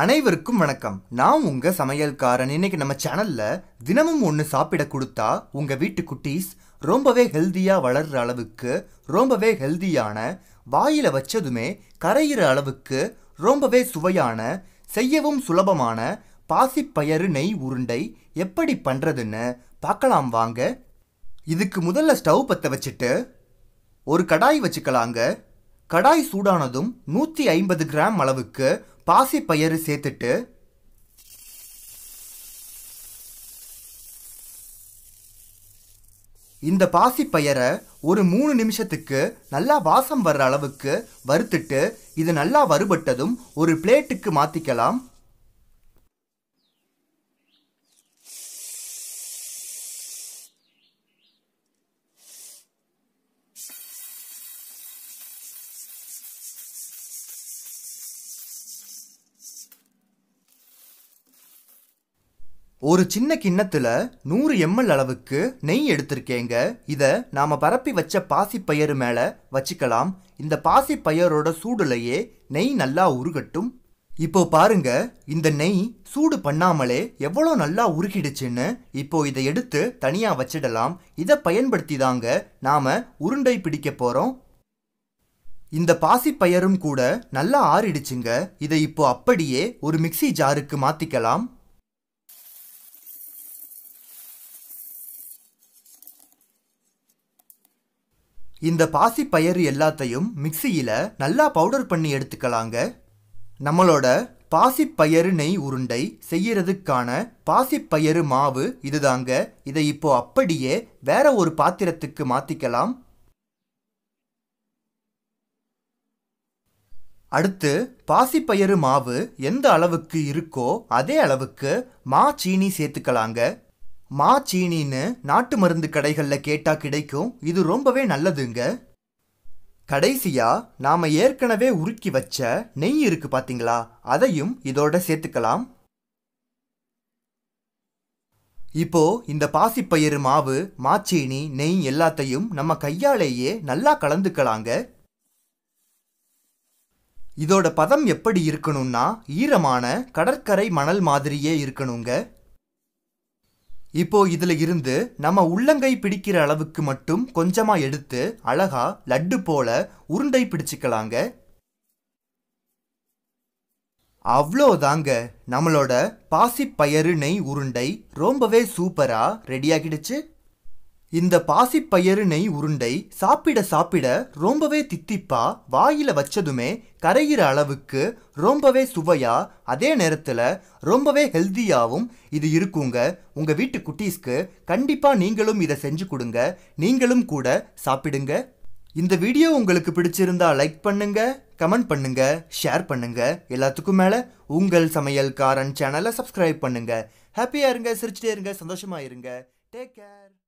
அனைவருக்கும் வணக்கம் நான் உங்க சமையல்காரன் இன்னைக்கு நம்ம சேனல்ல தினமும் ஒன்று சாப்பிட கொடுத்தா உங்க வீட்டு குட்டீஸ் ரொம்பவே ஹெல்தியா வளர்ற அளவுக்கு ரொம்பவே ஹெல்தியான வாயில வச்சதுமே கரையிற அளவுக்கு ரொம்பவே சுவையான செய்யவும் சுலபமான பாசிப்பயறு நெய் உருண்டை எப்படி பண்றதுன்னு பார்க்கலாம் வாங்க இதுக்கு முதல்ல ஸ்டவ் பற்ற வச்சுட்டு ஒரு கடாய் வச்சுக்கலாங்க கடாய் சூடானதும் நூற்றி ஐம்பது கிராம் அளவுக்கு பாசிப்பயறு சேர்த்துட்டு இந்த பாசிப்பயரை ஒரு மூணு நிமிஷத்துக்கு நல்லா வாசம் வர்ற அளவுக்கு வறுத்துட்டு இது நல்லா வறுபட்டதும் ஒரு பிளேட்டுக்கு மாற்றிக்கலாம் ஒரு சின்ன கிண்ணத்துல நூறு எம்எல் அளவுக்கு நெய் எடுத்திருக்கேங்க இதை நாம பரப்பி வச்ச பாசிப்பயறு மேல வச்சுக்கலாம் இந்த பயரோட சூடுலையே நெய் நல்லா உருகட்டும் இப்போ பாருங்க இந்த நெய் சூடு பண்ணாமலே எவ்வளோ நல்லா உருகிடுச்சுன்னு இப்போ இதை எடுத்து தனியாக வச்சிடலாம் இதை பயன்படுத்தி தாங்க நாம் உருண்டை பிடிக்க போகிறோம் இந்த பாசிப்பயரும் கூட நல்லா ஆறிடுச்சுங்க இதை இப்போ அப்படியே ஒரு மிக்சி ஜாருக்கு மாற்றிக்கலாம் இந்த பாசி பயறு எல்லாத்தையும் மிக்சியில் நல்லா பவுடர் பண்ணி எடுத்துக்கலாங்க நம்மளோட பாசிப்பயறு நெய் உருண்டை செய்யறதுக்கான பாசிப்பயறு மாவு இதுதாங்க இதை இப்போ அப்படியே வேற ஒரு பாத்திரத்துக்கு மாத்திக்கலாம் அடுத்து பாசிப்பயறு மாவு எந்த அளவுக்கு இருக்கோ அதே அளவுக்கு மா சீனி சேர்த்துக்கலாங்க மா சீனின்னு நாட்டு மருந்து கடைகளில் கேட்டால் கிடைக்கும் இது ரொம்பவே நல்லதுங்க கடைசியா நாம் ஏற்கனவே உருக்கி வச்ச நெய் இருக்கு பார்த்தீங்களா அதையும் இதோட சேர்த்துக்கலாம் இப்போ இந்த பாசிப்பயிறு மாவு மாச்சீனி நெய் எல்லாத்தையும் நம்ம கையாலேயே நல்லா கலந்துக்கலாங்க இதோட பதம் எப்படி இருக்கணும்னா ஈரமான கடற்கரை மணல் மாதிரியே இருக்கணுங்க இப்போ இதில் இருந்து நம்ம உள்ளங்கை பிடிக்கிற அளவுக்கு மட்டும் கொஞ்சமாக எடுத்து அழகா லட்டு போல உருண்டை பிடிச்சிக்கலாங்க அவ்வளோதாங்க நம்மளோட பாசிப்பயறு நெய் உருண்டை ரொம்பவே சூப்பராக ரெடியாகிடுச்சு இந்த பாசிப்பயருனை நெய் உருண்டை சாப்பிட சாப்பிட ரொம்பவே தித்திப்பா வாயில வச்சதுமே கரையிற அளவுக்கு ரொம்பவே சுவையா அதே நேரத்தில் ரொம்பவே ஹெல்த்தியாவும் இது இருக்குங்க உங்கள் வீட்டு குட்டீஸ்க்கு கண்டிப்பாக நீங்களும் இதை செஞ்சு கொடுங்க நீங்களும் கூட சாப்பிடுங்க இந்த வீடியோ உங்களுக்கு பிடிச்சிருந்தா லைக் பண்ணுங்க கமெண்ட் பண்ணுங்க ஷேர் பண்ணுங்க எல்லாத்துக்கும் மேலே உங்கள் சமையல்காரன் சேனலை சப்ஸ்கிரைப் பண்ணுங்க ஹாப்பியாக இருங்க சிரிச்சிட்டே இருங்க சந்தோஷமா இருங்க டேக் கேர்